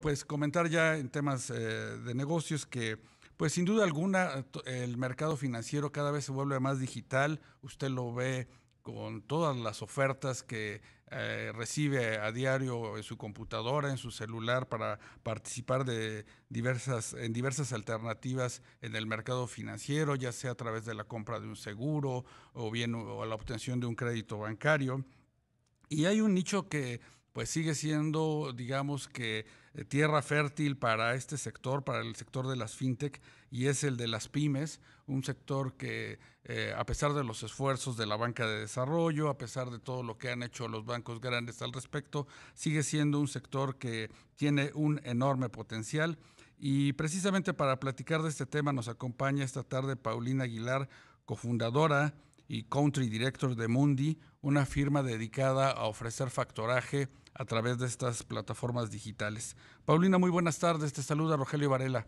pues comentar ya en temas eh, de negocios que pues sin duda alguna el mercado financiero cada vez se vuelve más digital, usted lo ve con todas las ofertas que eh, recibe a diario en su computadora, en su celular, para participar de diversas, en diversas alternativas en el mercado financiero, ya sea a través de la compra de un seguro o bien a la obtención de un crédito bancario. Y hay un nicho que pues sigue siendo, digamos que, eh, tierra fértil para este sector, para el sector de las fintech, y es el de las pymes, un sector que, eh, a pesar de los esfuerzos de la banca de desarrollo, a pesar de todo lo que han hecho los bancos grandes al respecto, sigue siendo un sector que tiene un enorme potencial. Y precisamente para platicar de este tema nos acompaña esta tarde Paulina Aguilar, cofundadora y country director de Mundi, una firma dedicada a ofrecer factoraje a través de estas plataformas digitales. Paulina, muy buenas tardes. Te saluda Rogelio Varela.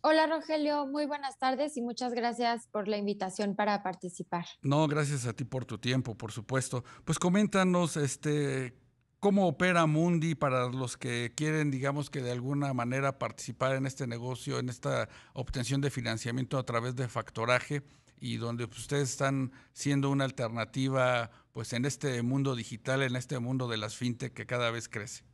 Hola Rogelio, muy buenas tardes y muchas gracias por la invitación para participar. No, gracias a ti por tu tiempo, por supuesto. Pues coméntanos este cómo opera Mundi para los que quieren, digamos que de alguna manera participar en este negocio, en esta obtención de financiamiento a través de factoraje y donde ustedes están siendo una alternativa pues en este mundo digital, en este mundo de las fintech que cada vez crece?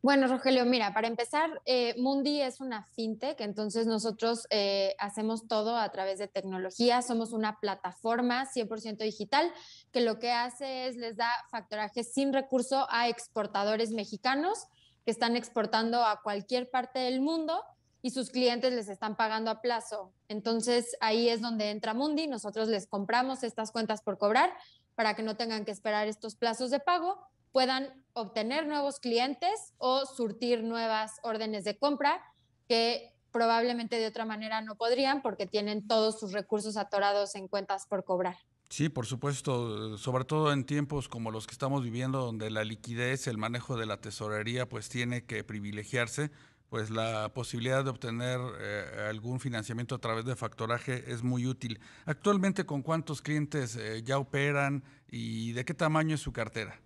Bueno, Rogelio, mira, para empezar, eh, Mundi es una fintech, entonces nosotros eh, hacemos todo a través de tecnología, somos una plataforma 100% digital que lo que hace es les da factoraje sin recurso a exportadores mexicanos que están exportando a cualquier parte del mundo y sus clientes les están pagando a plazo. Entonces ahí es donde entra Mundi, nosotros les compramos estas cuentas por cobrar para que no tengan que esperar estos plazos de pago, puedan obtener nuevos clientes o surtir nuevas órdenes de compra que probablemente de otra manera no podrían porque tienen todos sus recursos atorados en cuentas por cobrar. Sí, por supuesto, eh, sobre todo en tiempos como los que estamos viviendo, donde la liquidez, el manejo de la tesorería, pues tiene que privilegiarse pues la posibilidad de obtener eh, algún financiamiento a través de factoraje es muy útil. Actualmente, ¿con cuántos clientes eh, ya operan y de qué tamaño es su cartera?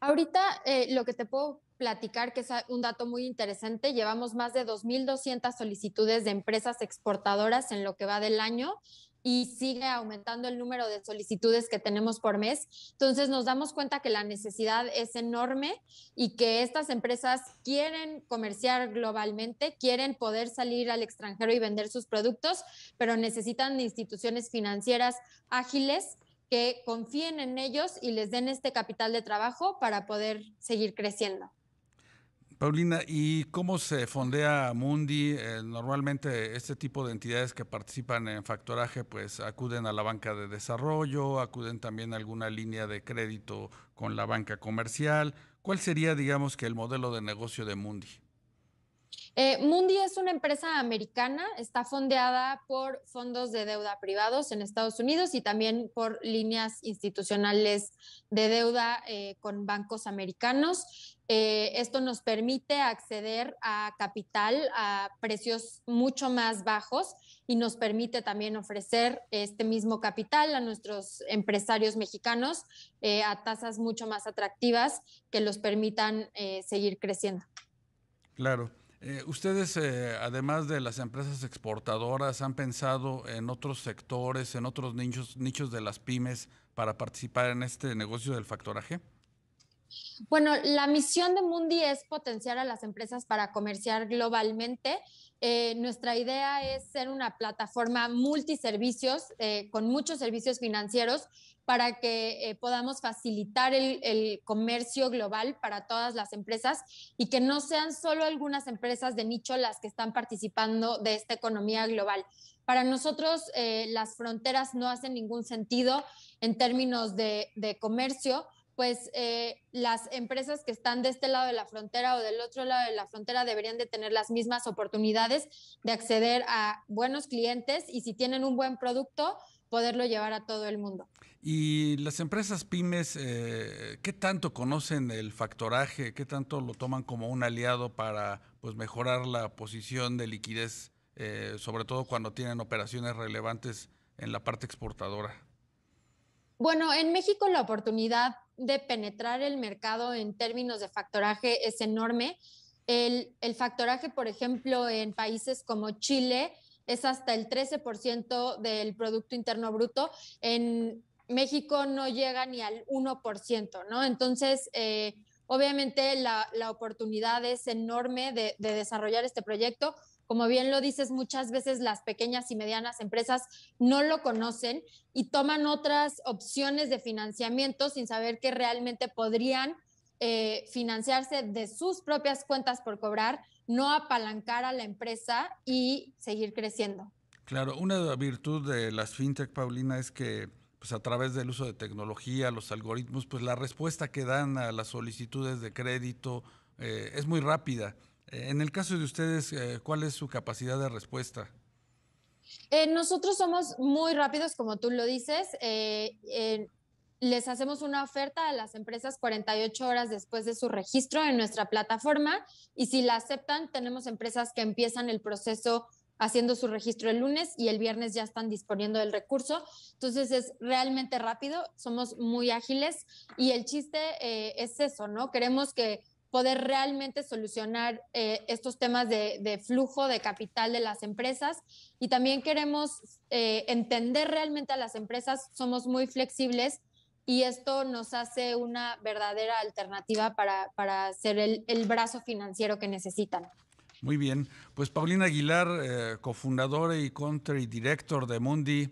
Ahorita eh, lo que te puedo platicar, que es un dato muy interesante, llevamos más de 2.200 solicitudes de empresas exportadoras en lo que va del año y sigue aumentando el número de solicitudes que tenemos por mes. Entonces nos damos cuenta que la necesidad es enorme y que estas empresas quieren comerciar globalmente, quieren poder salir al extranjero y vender sus productos, pero necesitan instituciones financieras ágiles que confíen en ellos y les den este capital de trabajo para poder seguir creciendo. Paulina, ¿y cómo se fondea Mundi? Eh, normalmente este tipo de entidades que participan en factoraje pues acuden a la banca de desarrollo, acuden también a alguna línea de crédito con la banca comercial. ¿Cuál sería, digamos, que el modelo de negocio de Mundi? Eh, Mundi es una empresa americana, está fondeada por fondos de deuda privados en Estados Unidos y también por líneas institucionales de deuda eh, con bancos americanos. Eh, esto nos permite acceder a capital a precios mucho más bajos y nos permite también ofrecer este mismo capital a nuestros empresarios mexicanos eh, a tasas mucho más atractivas que los permitan eh, seguir creciendo. Claro. ustedes, además de las empresas exportadoras, han pensado en otros sectores, en otros nichos, nichos de las pymes para participar en este negocio del factoraje? Bueno, la misión de Mundi es potenciar a las empresas para comerciar globalmente. Eh, nuestra idea es ser una plataforma multiservicios eh, con muchos servicios financieros para que eh, podamos facilitar el, comercio global para todas las empresas y que no sean solo algunas empresas de nicho las que están participando de esta economía global. Para nosotros las fronteras no hacen ningún sentido en términos de comercio pues eh, las empresas que están de este lado de la frontera o del otro lado de la frontera deberían de tener las mismas oportunidades de acceder a buenos clientes y si tienen un buen producto, poderlo llevar a todo el mundo. Y las empresas pymes, eh, ¿qué tanto conocen el factoraje? ¿Qué tanto lo toman como un aliado para pues, mejorar la posición de liquidez, eh, sobre todo cuando tienen operaciones relevantes en la parte exportadora? Bueno, en México la oportunidad de penetrar el mercado en términos de factoraje es enorme. El, factoraje, por ejemplo, en países como Chile es hasta el 13% del Producto Interno Bruto. En México no llega ni al 1%, ¿no? Entonces, eh, obviamente la, oportunidad es enorme de desarrollar este proyecto como bien lo dices, muchas veces las pequeñas y medianas empresas no lo conocen y toman otras opciones de financiamiento sin saber que realmente podrían eh, financiarse de sus propias cuentas por cobrar, no apalancar a la empresa y seguir creciendo. Claro, una virtud de las fintech, Paulina, es que pues a través del uso de tecnología, los algoritmos, pues la respuesta que dan a las solicitudes de crédito eh, es muy rápida. En el caso de ustedes, eh, ¿cuál es su capacidad de respuesta? Eh, nosotros somos muy rápidos, como tú lo dices. Eh, les hacemos una oferta a las empresas 48 horas después de su registro en nuestra plataforma y si la aceptan, tenemos empresas que empiezan el proceso haciendo su registro el lunes y el viernes ya están disponiendo del recurso. Entonces es realmente rápido, somos muy ágiles y el chiste es eso, ¿no? Queremos que poder realmente solucionar eh, estos temas de, flujo de capital de las empresas y también queremos eh, entender realmente a las empresas, somos muy flexibles y esto nos hace una verdadera alternativa para, para ser el, el brazo financiero que necesitan. Muy bien, pues Paulina Aguilar, eh, cofundadora y country director de Mundi,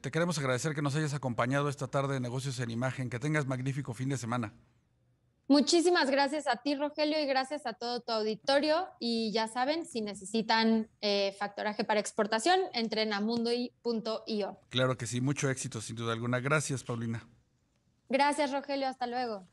te queremos agradecer que nos hayas acompañado esta tarde de Negocios en Imagen. Que tengas magnífico fin de semana. Muchísimas gracias a ti, Rogelio, y gracias a todo tu auditorio. Y ya saben, si necesitan eh, factoraje para exportación, entren Claro que sí, mucho éxito, sin duda alguna. Gracias, Paulina. Gracias, Rogelio. Hasta luego.